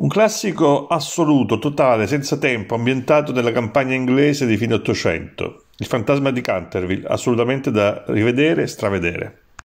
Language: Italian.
Un classico assoluto, totale, senza tempo, ambientato nella campagna inglese di fine Ottocento. Il fantasma di Canterville, assolutamente da rivedere e stravedere.